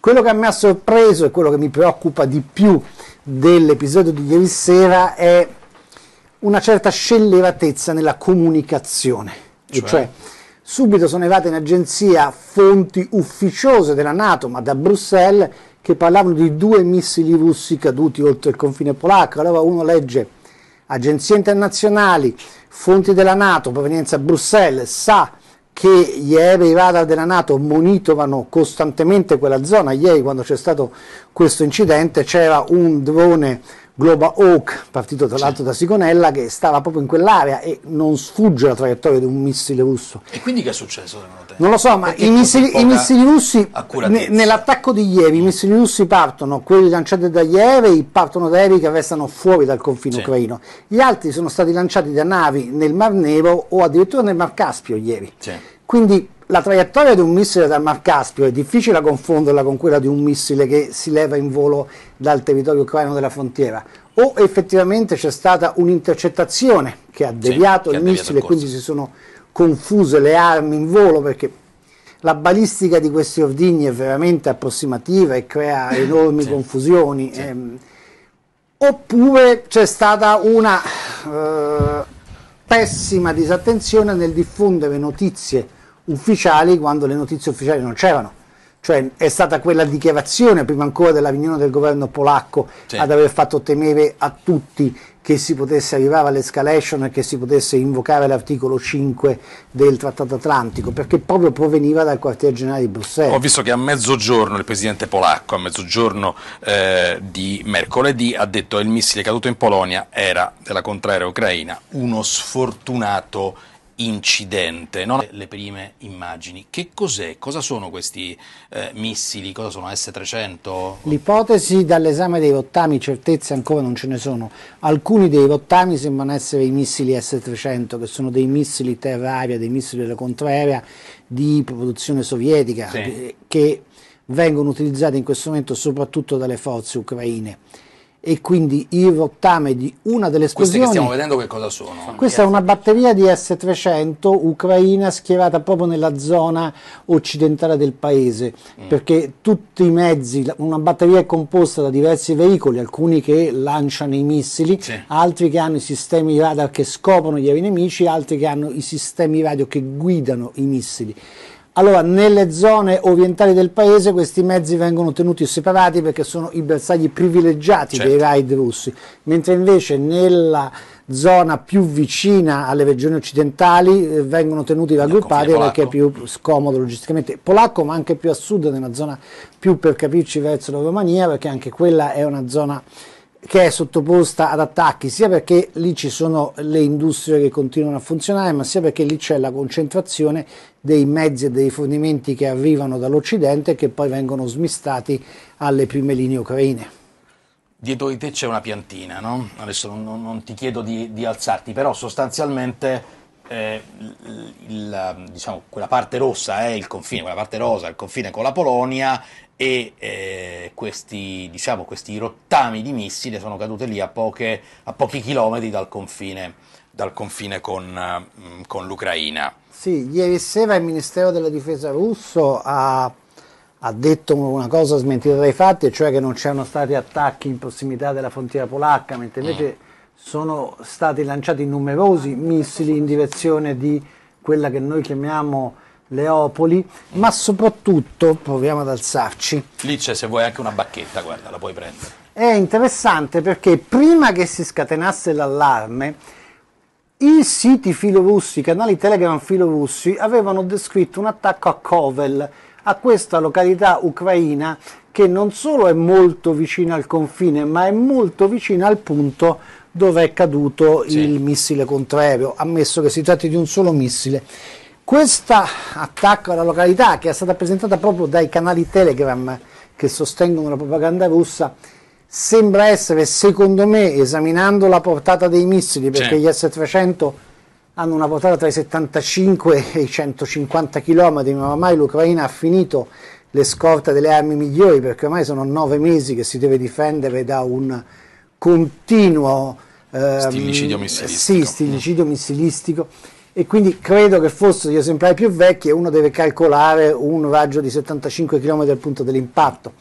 Quello che mi ha sorpreso e quello che mi preoccupa di più dell'episodio di ieri sera è una certa scelleratezza nella comunicazione. Cioè? cioè, subito sono arrivate in agenzia fonti ufficiose della Nato, ma da Bruxelles, che parlavano di due missili russi caduti oltre il confine polacco. Allora uno legge agenzie internazionali, fonti della Nato, provenienza Bruxelles, sa che gli aerei radar della Nato monitorano costantemente quella zona. Ieri quando c'è stato questo incidente c'era un drone Global Hawk, partito tra l'altro da Sigonella, che stava proprio in quell'area e non sfugge la traiettoria di un missile russo. E quindi che è successo secondo te? Non lo so, ma i missili, i missili, russi, ne, nell'attacco di ieri, i mm. missili russi partono, quelli lanciati da ieri partono da aerei che restano fuori dal confine sì. ucraino. Gli altri sono stati lanciati da navi nel Mar Nero o addirittura nel Mar Caspio ieri. Sì. Quindi la traiettoria di un missile dal Mar Caspio è difficile da confonderla con quella di un missile che si leva in volo dal territorio ucraino della frontiera. O effettivamente c'è stata un'intercettazione che ha deviato sì, il ha missile e quindi si sono confuse le armi in volo perché la balistica di questi ordigni è veramente approssimativa e crea enormi sì, confusioni. Sì. Ehm, oppure c'è stata una eh, pessima disattenzione nel diffondere notizie ufficiali quando le notizie ufficiali non c'erano. Cioè è stata quella dichiarazione, prima ancora della riunione del governo polacco, sì. ad aver fatto temere a tutti che si potesse arrivare all'escalation e che si potesse invocare l'articolo 5 del Trattato Atlantico, perché proprio proveniva dal quartier generale di Bruxelles. Ho visto che a mezzogiorno il presidente polacco, a mezzogiorno eh, di mercoledì, ha detto che il missile caduto in Polonia era della contraria ucraina uno sfortunato incidente, non le prime immagini. Che cos'è? Cosa sono questi eh, missili? Cosa sono S-300? L'ipotesi dall'esame dei rottami, certezze ancora non ce ne sono. Alcuni dei rottami sembrano essere i missili S-300, che sono dei missili terra-aria, dei missili della contraerea di produzione sovietica, sì. che vengono utilizzati in questo momento soprattutto dalle forze ucraine e quindi il rottame di una delle esplosioni. Queste che stiamo vedendo che cosa sono? Questa è una batteria di S300 ucraina schierata proprio nella zona occidentale del paese, mm. perché tutti i mezzi, una batteria è composta da diversi veicoli, alcuni che lanciano i missili, sì. altri che hanno i sistemi radar che scoprono gli nemici altri che hanno i sistemi radio che guidano i missili allora, nelle zone orientali del paese questi mezzi vengono tenuti separati perché sono i bersagli privilegiati certo. dei raid russi, mentre invece nella zona più vicina alle regioni occidentali eh, vengono tenuti raggruppati perché è più scomodo logisticamente. Polacco, ma anche più a sud, nella zona più per capirci verso la Romania, perché anche quella è una zona che è sottoposta ad attacchi sia perché lì ci sono le industrie che continuano a funzionare, ma sia perché lì c'è la concentrazione dei mezzi e dei fornimenti che arrivano dall'Occidente e che poi vengono smistati alle prime linee ucraine. Dietro di te c'è una piantina, no? Adesso non, non ti chiedo di, di alzarti, però sostanzialmente eh, il, um, diciamo, quella parte rossa è eh, il confine, quella parte rosa è il confine con la Polonia e eh, questi, diciamo, questi, rottami di missili sono caduti lì a, poche, a pochi chilometri dal confine, dal confine con, um, con, l'Ucraina. Sì, ieri sera il Ministero della Difesa russo ha, ha detto una cosa smentita dai fatti, cioè che non c'erano stati attacchi in prossimità della frontiera polacca, mentre invece... Mm sono stati lanciati numerosi missili in direzione di quella che noi chiamiamo Leopoli, ma soprattutto, proviamo ad alzarci. Lì c'è se vuoi anche una bacchetta, guarda, la puoi prendere. È interessante perché prima che si scatenasse l'allarme, i siti filorussi, i canali Telegram filorussi, avevano descritto un attacco a Kovel, a questa località ucraina che non solo è molto vicina al confine, ma è molto vicina al punto dove è caduto sì. il missile contrario, ammesso che si tratti di un solo missile. Questo attacco alla località, che è stata presentata proprio dai canali Telegram che sostengono la propaganda russa, sembra essere, secondo me, esaminando la portata dei missili, perché gli S-300 hanno una portata tra i 75 e i 150 km, ma ormai l'Ucraina ha finito le scorte delle armi migliori, perché ormai sono nove mesi che si deve difendere da un continuo ehm, stilicidio missilistico. Eh, sì, stilicidio missilistico e quindi credo che fossero gli esemplari più vecchi e uno deve calcolare un raggio di 75 km dal punto dell'impatto.